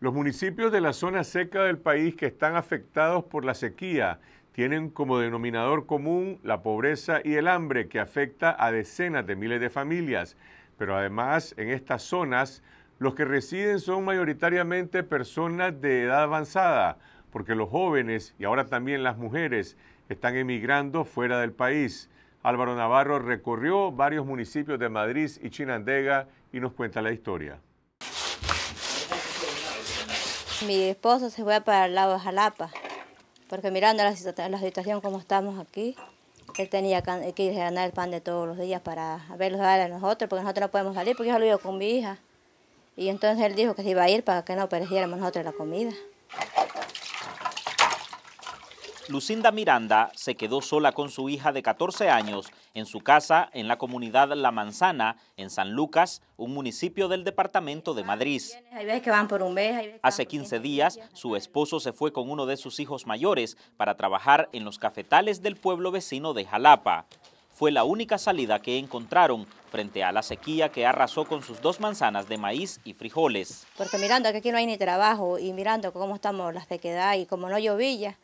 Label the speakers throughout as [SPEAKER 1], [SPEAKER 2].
[SPEAKER 1] Los municipios de la zona seca del país que están afectados por la sequía tienen como denominador común la pobreza y el hambre que afecta a decenas de miles de familias. Pero además en estas zonas los que residen son mayoritariamente personas de edad avanzada, porque los jóvenes y ahora también las mujeres están emigrando fuera del país. Álvaro Navarro recorrió varios municipios de Madrid y Chinandega y nos cuenta la historia.
[SPEAKER 2] Mi esposo se fue para el lado de Jalapa, porque mirando la, situación como estamos aquí, él tenía que ganar el pan de todos los días para verlos dar a nosotros, porque nosotros no podemos salir, porque yo lo con mi hija. Y entonces él dijo que se iba a ir para que no pereciéramos nosotros la comida.
[SPEAKER 3] Lucinda Miranda se quedó sola con su hija de 14 años en su casa en la comunidad La Manzana, en San Lucas, un municipio del departamento de Madrid. Hace 15 días, su esposo se fue con uno de sus hijos mayores para trabajar en los cafetales del pueblo vecino de Jalapa. Fue la única salida que encontraron frente a la sequía que arrasó con sus dos manzanas de maíz y frijoles.
[SPEAKER 2] Porque mirando que aquí no hay ni trabajo y mirando cómo estamos las sequedad y como no llovía,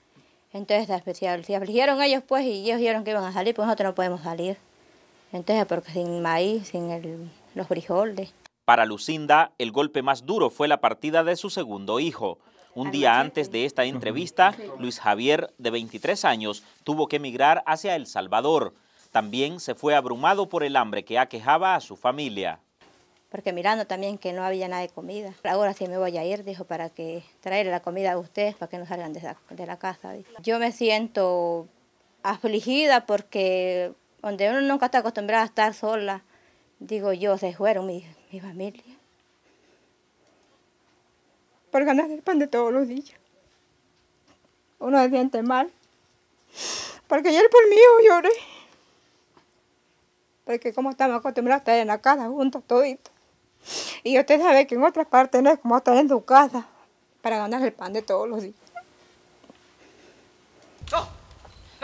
[SPEAKER 2] entonces si afligieron ellos pues y ellos dijeron que iban a salir, pues nosotros no podemos salir. Entonces porque sin maíz, sin los frijoles.
[SPEAKER 3] Para Lucinda, el golpe más duro fue la partida de su segundo hijo. Un día antes de esta entrevista, Luis Javier, de 23 años, tuvo que emigrar hacia El Salvador. También se fue abrumado por el hambre que aquejaba a su familia
[SPEAKER 2] porque mirando también que no había nada de comida. Ahora sí me voy a ir, dijo, para que traer la comida a ustedes, para que no salgan de la, casa. Yo me siento afligida porque donde uno nunca está acostumbrado a estar sola, digo yo, se fueron mi, mi familia. Por ganar el pan de todos los días. Uno se siente mal. Porque ayer por mí lloré porque como estamos acostumbrados a estar en la casa juntos, toditos. Y usted sabe que en otras partes no es como estar en tu casa para ganar el pan de todos los días.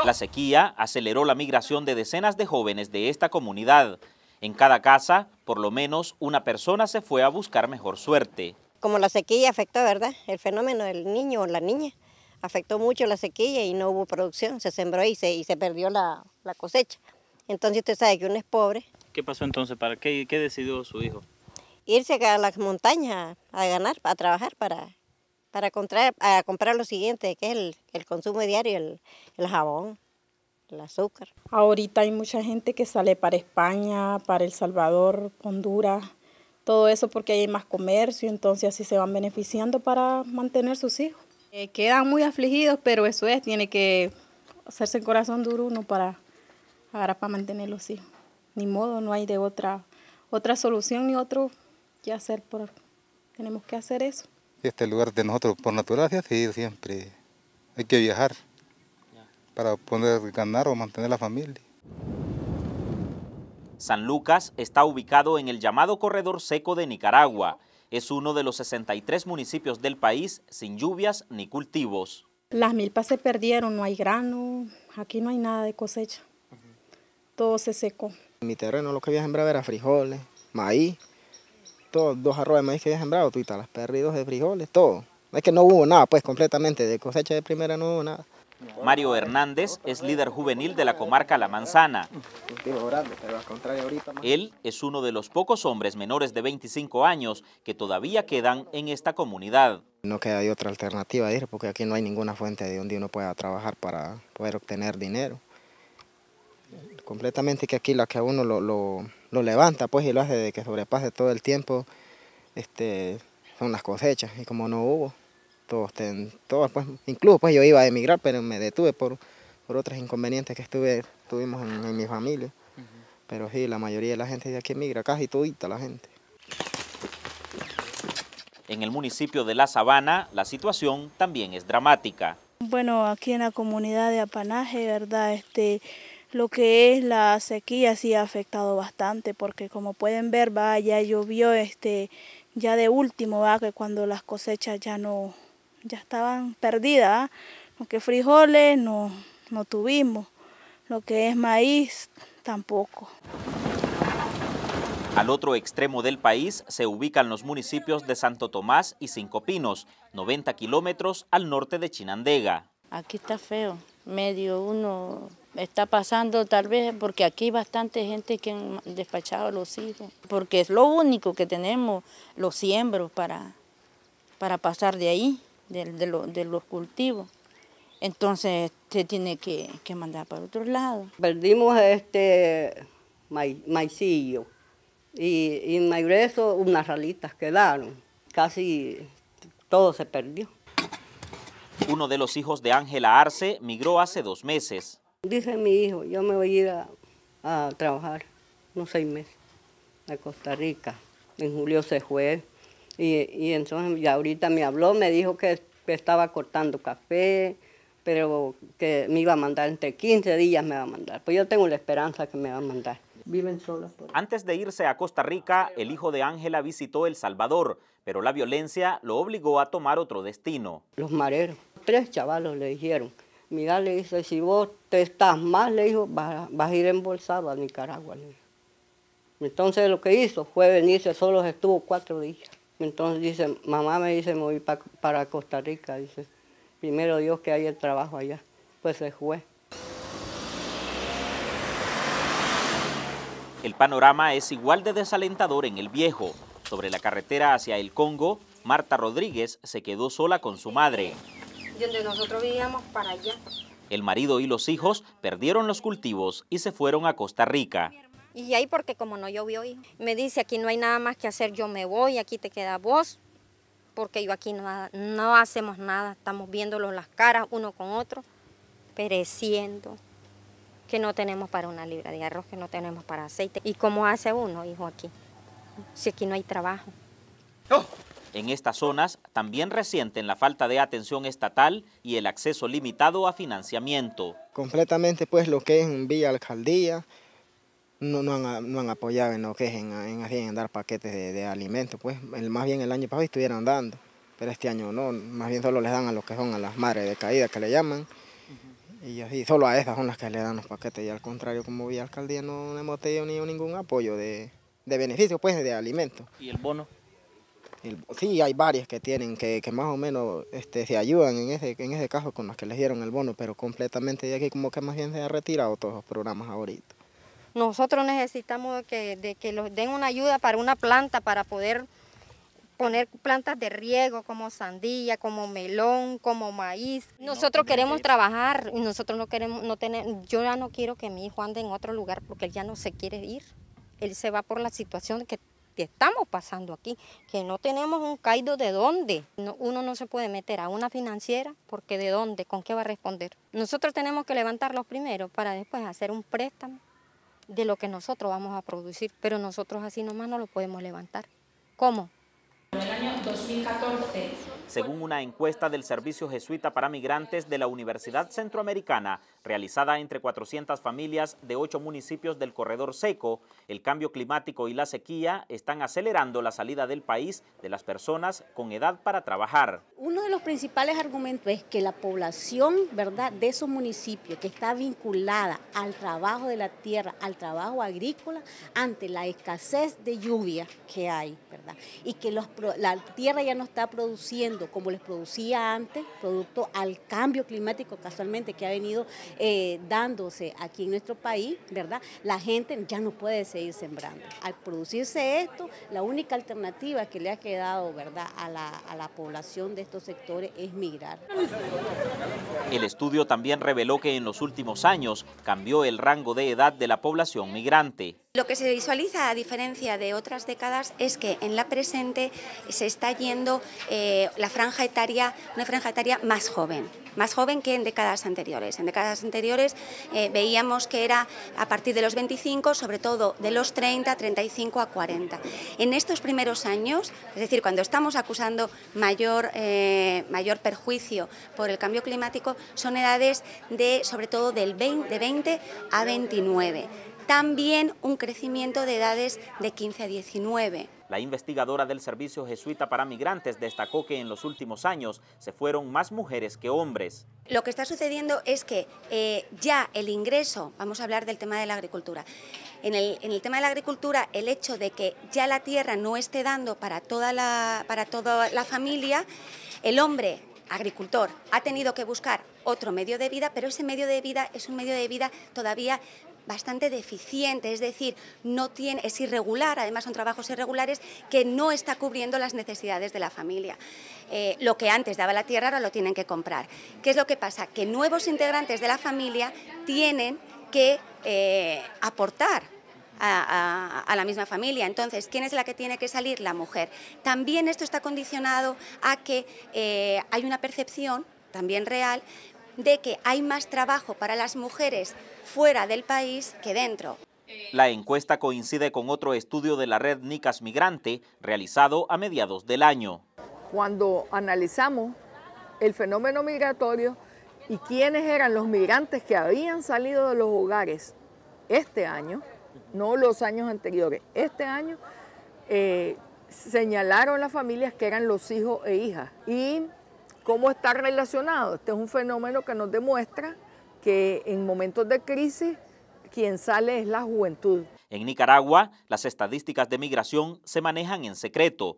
[SPEAKER 3] La sequía aceleró la migración de decenas de jóvenes de esta comunidad. En cada casa, por lo menos una persona se fue a buscar mejor suerte.
[SPEAKER 4] Como la sequía afectó, ¿verdad? El fenómeno del niño o la niña afectó mucho la sequía y no hubo producción, se sembró y se, y se perdió la, cosecha. Entonces usted sabe que uno es pobre.
[SPEAKER 3] ¿Qué pasó entonces? ¿Para qué, qué decidió su hijo?
[SPEAKER 4] irse a las montañas a, ganar, a trabajar para, para comprar, a comprar lo siguiente, que es el, consumo diario, el, jabón el azúcar. Ahorita hay mucha gente que sale
[SPEAKER 2] para España, para El Salvador, Honduras, todo eso porque hay más comercio, entonces así se van beneficiando para mantener sus hijos. Eh, quedan muy afligidos, pero eso es, tiene que hacerse el corazón duro uno para, para mantener los hijos. Ni modo, no hay de otra, otra solución ni otro hacer, por, tenemos que hacer eso.
[SPEAKER 5] Este lugar de nosotros por naturaleza, sí, siempre hay que viajar para poder ganar o mantener la familia.
[SPEAKER 3] San Lucas está ubicado en el llamado Corredor Seco de Nicaragua. Es uno de los 63 municipios del país sin lluvias ni cultivos.
[SPEAKER 2] Las milpas se perdieron, no hay grano, aquí no hay nada de cosecha. Todo se secó.
[SPEAKER 3] mi
[SPEAKER 5] terreno lo que había sembrado era frijoles, maíz, dos arroz de maíz que había sembrado, tal, las perridos de frijoles, todo. Es que no hubo nada, pues completamente, de cosecha de primera no hubo nada.
[SPEAKER 3] Mario Hernández es líder juvenil de la comarca La Manzana. Él es uno de los pocos hombres menores de 25 años que todavía quedan en esta comunidad.
[SPEAKER 5] No queda otra alternativa ir porque aquí no hay ninguna fuente de donde uno pueda trabajar para poder obtener dinero. Completamente que aquí la que a uno lo lo levanta pues y lo hace de que sobrepase todo el tiempo, este, son las cosechas y como no hubo, todos, pues, incluso pues, yo iba a emigrar pero me detuve por, por otros inconvenientes que estuve, tuvimos en, mi familia, pero sí, la mayoría de la gente de aquí emigra, casi todita la gente.
[SPEAKER 3] En el municipio de La Sabana, la situación también es dramática.
[SPEAKER 2] Bueno, aquí en la comunidad de Apanaje, ¿verdad? Este, lo que es la sequía sí ha afectado bastante porque como pueden ver va ya llovió este ya de último va que cuando las cosechas ya no ya estaban perdidas lo que frijoles no no tuvimos lo que es maíz tampoco
[SPEAKER 3] al otro extremo del país se ubican los municipios de Santo Tomás y Cinco Pinos, 90 kilómetros al norte de Chinandega.
[SPEAKER 2] Aquí está feo, medio uno está pasando tal vez porque aquí hay bastante gente que han despachado los hijos, porque es lo único que tenemos, los siembros para, para pasar de ahí, de, los cultivos. Entonces se tiene que, mandar para otro lado. Perdimos este
[SPEAKER 6] maicillo y, y en Maigreso unas ralitas quedaron, casi todo se perdió.
[SPEAKER 3] Uno de los hijos de Ángela Arce migró hace dos meses.
[SPEAKER 6] Dice mi hijo, yo me voy a ir a, trabajar unos seis meses a Costa Rica. En julio se fue y, y entonces ya ahorita me habló, me dijo que estaba cortando café, pero que me iba a mandar entre 15 días me va a mandar. Pues yo tengo la esperanza que me va a mandar. Viven solos.
[SPEAKER 3] Antes de irse a Costa Rica, el hijo de Ángela visitó El Salvador, pero la violencia lo obligó a tomar otro destino.
[SPEAKER 6] Los mareros, tres chavalos le dijeron, Mira, le dice, si vos te estás mal, le dijo, vas, a ir embolsado a Nicaragua. Entonces lo que hizo fue venirse, solo estuvo cuatro días. Entonces dice, mamá me dice, me voy para Costa Rica, dice, primero Dios que haya el trabajo allá. Pues se fue.
[SPEAKER 3] El panorama es igual de desalentador en El Viejo. Sobre la carretera hacia el Congo, Marta Rodríguez se quedó sola con su madre
[SPEAKER 4] donde nosotros vivíamos para allá.
[SPEAKER 3] El marido y los hijos perdieron los cultivos y se fueron a Costa Rica.
[SPEAKER 4] Y ahí porque como no llovió, me dice, aquí no hay nada más que hacer, yo me voy, aquí te queda vos, porque yo aquí no, no hacemos nada, estamos viéndolos las caras uno con otro, pereciendo, que no tenemos para una libra de arroz, que no tenemos para aceite. ¿Y cómo hace uno, hijo, aquí? Si aquí no hay trabajo.
[SPEAKER 3] ¡Oh! en estas zonas también resienten la falta de atención estatal y el acceso limitado a financiamiento.
[SPEAKER 5] Completamente pues lo que es en Villa Alcaldía no, no, han, apoyado en lo que es en, en, dar paquetes de, de alimentos, pues más bien el año pasado estuvieron dando, pero este año no, más bien solo les dan a los que son a las madres de caída que le llaman. Y así, solo a esas son las que le dan los paquetes. Y al contrario, como Villa Alcaldía no hemos tenido ningún apoyo de, de beneficio, pues, de alimentos. ¿Y el bono? sí, hay varias que tienen, que, más o menos este, se ayudan en ese, en ese caso con las que les dieron el bono, pero completamente de aquí como que más bien se han retirado todos los programas ahorita.
[SPEAKER 4] Nosotros necesitamos que, de que los den una ayuda para una planta, para poder poner plantas de riego como sandía, como melón, como maíz. Nosotros queremos trabajar y nosotros no queremos, no tener, yo ya no quiero que mi hijo ande en otro lugar porque él ya no se quiere ir. Él se va por la situación que que estamos pasando aquí, que no tenemos un caído de dónde. uno no se puede meter a una financiera porque de dónde, con qué va a responder. Nosotros tenemos que levantar los primeros para después hacer un préstamo de lo que nosotros vamos a producir, pero nosotros así nomás no lo podemos levantar. ¿Cómo? En el año
[SPEAKER 3] 2014 según una encuesta del Servicio Jesuita para Migrantes de la Universidad Centroamericana, realizada entre 400 familias de ocho municipios del corredor seco, el cambio climático y la sequía están acelerando la salida del país de las personas con edad para trabajar.
[SPEAKER 2] Uno de los principales argumentos es que la población ¿verdad? de esos municipios que está vinculada al trabajo de la tierra, al trabajo agrícola, ante la escasez de lluvia que hay, ¿verdad? y que la tierra ya no está produciendo como les producía antes, producto al cambio climático casualmente que ha venido eh, dándose aquí en nuestro país, ¿verdad? La gente ya no puede seguir sembrando. Al producirse esto, la única alternativa que le ha quedado, ¿verdad?, a la, a la población de estos sectores es migrar.
[SPEAKER 3] El estudio también reveló que en los últimos años cambió el rango de edad de la población migrante.
[SPEAKER 7] Lo que se visualiza, a diferencia de otras décadas, es que en la presente se está yendo eh, la franja etaria, una franja etaria más joven, más joven que en décadas anteriores. En décadas anteriores eh, veíamos que era a partir de los 25, sobre todo de los 30, 35 a 40. En estos primeros años, es decir, cuando estamos acusando mayor, eh, mayor perjuicio por el cambio climático, son edades de, sobre todo, del 20, de 20 a 29 también un crecimiento de edades de 15 a 19.
[SPEAKER 3] La investigadora del Servicio Jesuita para Migrantes destacó que en los últimos años se fueron más mujeres que hombres.
[SPEAKER 7] Lo que está sucediendo es que eh, ya el ingreso, vamos a hablar del tema de la agricultura, en el, en el, tema de la agricultura el hecho de que ya la tierra no esté dando para toda la, para toda la familia, el hombre agricultor ha tenido que buscar otro medio de vida, pero ese medio de vida es un medio de vida todavía bastante deficiente, es decir, no tiene, es irregular, además son trabajos irregulares que no está cubriendo las necesidades de la familia. Eh, lo que antes daba la tierra ahora lo tienen que comprar. ¿Qué es lo que pasa? Que nuevos integrantes de la familia tienen que eh, aportar a, la misma familia. Entonces, ¿quién es la que tiene que salir? La mujer. También esto está condicionado a que eh, hay una percepción también real de que hay más trabajo para las mujeres fuera del país que dentro.
[SPEAKER 3] La encuesta coincide con otro estudio de la red Nicas Migrante, realizado a mediados del año. Cuando analizamos el fenómeno migratorio y quiénes eran los migrantes que habían salido de los hogares este año, no los años anteriores, este año, eh, señalaron las familias que eran los hijos e hijas. Y ¿Cómo está relacionado? Este es un fenómeno que nos demuestra que en momentos de crisis quien sale es la juventud. En Nicaragua, las estadísticas de migración se manejan en secreto.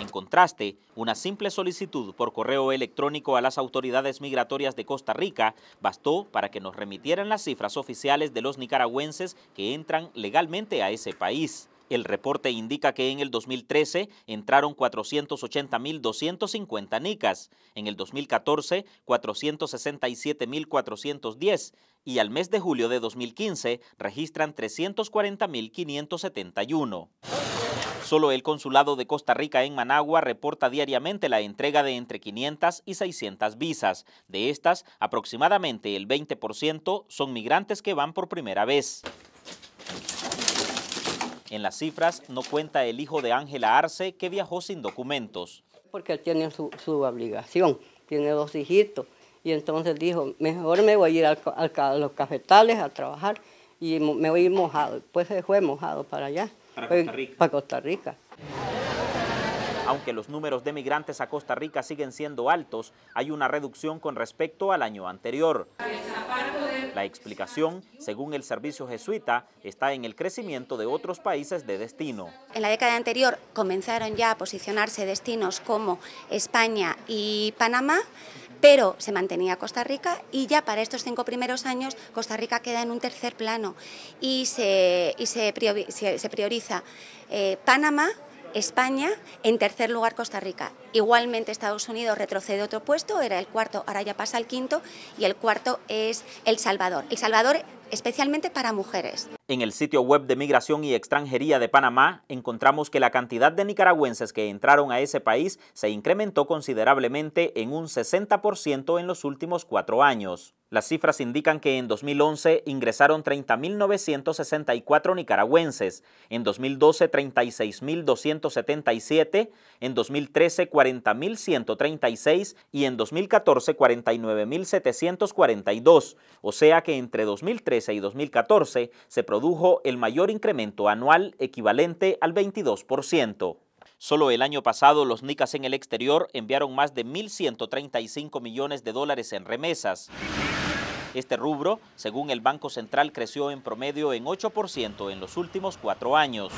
[SPEAKER 3] En contraste, una simple solicitud por correo electrónico a las autoridades migratorias de Costa Rica bastó para que nos remitieran las cifras oficiales de los nicaragüenses que entran legalmente a ese país. El reporte indica que en el 2013 entraron 480.250 nicas, en el 2014 467.410 y al mes de julio de 2015 registran 340.571. Solo el Consulado de Costa Rica en Managua reporta diariamente la entrega de entre 500 y 600 visas. De estas, aproximadamente el 20% son migrantes que van por primera vez. En las cifras no cuenta el hijo de Ángela Arce, que viajó sin documentos.
[SPEAKER 6] Porque él tiene su, obligación, tiene dos hijitos, y entonces dijo, mejor me voy a ir al, a los cafetales a trabajar y me voy a ir mojado. Pues se fue mojado para allá. Para Costa Rica. Para Costa Rica.
[SPEAKER 3] Aunque los números de migrantes a Costa Rica siguen siendo altos, hay una reducción con respecto al año anterior. La explicación, según el servicio jesuita, está en el crecimiento de otros países de destino.
[SPEAKER 7] En la década anterior comenzaron ya a posicionarse destinos como España y Panamá, pero se mantenía Costa Rica y ya para estos cinco primeros años Costa Rica queda en un tercer plano y se, se, prioriza eh, Panamá, España, en tercer lugar Costa Rica. Igualmente Estados Unidos retrocede otro puesto, era el cuarto, ahora ya pasa al quinto, y el cuarto es El Salvador. El Salvador especialmente para mujeres.
[SPEAKER 3] En el sitio web de Migración y Extranjería de Panamá encontramos que la cantidad de nicaragüenses que entraron a ese país se incrementó considerablemente en un 60% en los últimos cuatro años. Las cifras indican que en 2011 ingresaron 30.964 nicaragüenses, en 2012 36.277, en 2013 40.136 y en 2014 49.742, o sea que entre 2013 y 2014 se produjo produjo el mayor incremento anual equivalente al 22%. Solo el año pasado los nicas en el exterior enviaron más de 1.135 millones de dólares en remesas. Este rubro, según el Banco Central, creció en promedio en 8% en los últimos cuatro años.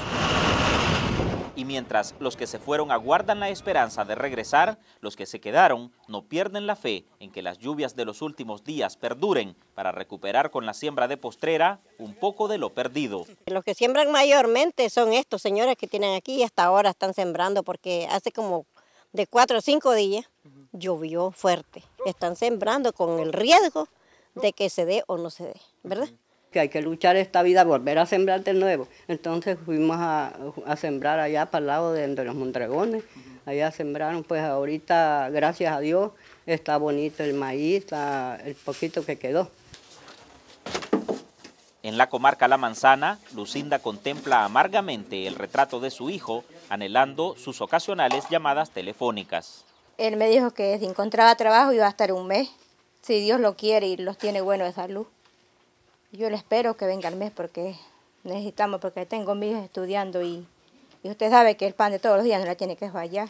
[SPEAKER 3] Y mientras los que se fueron aguardan la esperanza de regresar, los que se quedaron no pierden la fe en que las lluvias de los últimos días perduren para recuperar con la siembra de postrera un poco de lo perdido.
[SPEAKER 4] Los que siembran mayormente son estos señores que tienen aquí y hasta ahora están sembrando porque hace como de cuatro o cinco días llovió fuerte. Están sembrando con el riesgo de que se dé o no se dé, ¿verdad? que hay que luchar esta vida, volver a sembrar de nuevo.
[SPEAKER 6] Entonces fuimos a, sembrar allá para el lado de, de los Montregones, allá sembraron, pues ahorita, gracias a Dios, está bonito el maíz, el poquito que quedó.
[SPEAKER 3] En la comarca La Manzana, Lucinda contempla amargamente el retrato de su hijo, anhelando sus ocasionales llamadas telefónicas.
[SPEAKER 2] Él me dijo que si encontraba trabajo iba a estar un mes, si Dios lo quiere y los tiene bueno de salud. Yo le espero que venga el mes porque necesitamos, porque tengo mis estudiando y, usted sabe que el pan de todos los días no la tiene que fallar.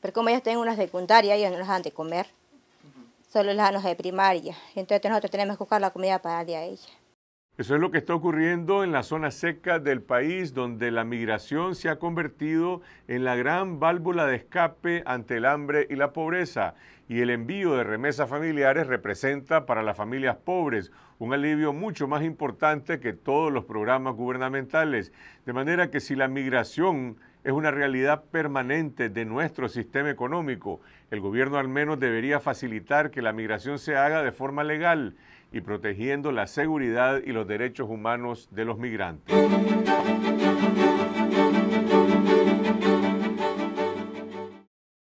[SPEAKER 2] Pero como ellas tienen una secundaria, ellos no las dan de comer, solo las dan de primaria. Entonces nosotros tenemos que buscar la comida para darle a ella.
[SPEAKER 1] Eso es lo que está ocurriendo en la zona seca del país, donde la migración se ha convertido en la gran válvula de escape ante el hambre y la pobreza, y el envío de remesas familiares representa para las familias pobres un alivio mucho más importante que todos los programas gubernamentales. De manera que si la migración es una realidad permanente de nuestro sistema económico, el gobierno al menos debería facilitar que la migración se haga de forma legal y protegiendo la seguridad y los derechos humanos de los migrantes.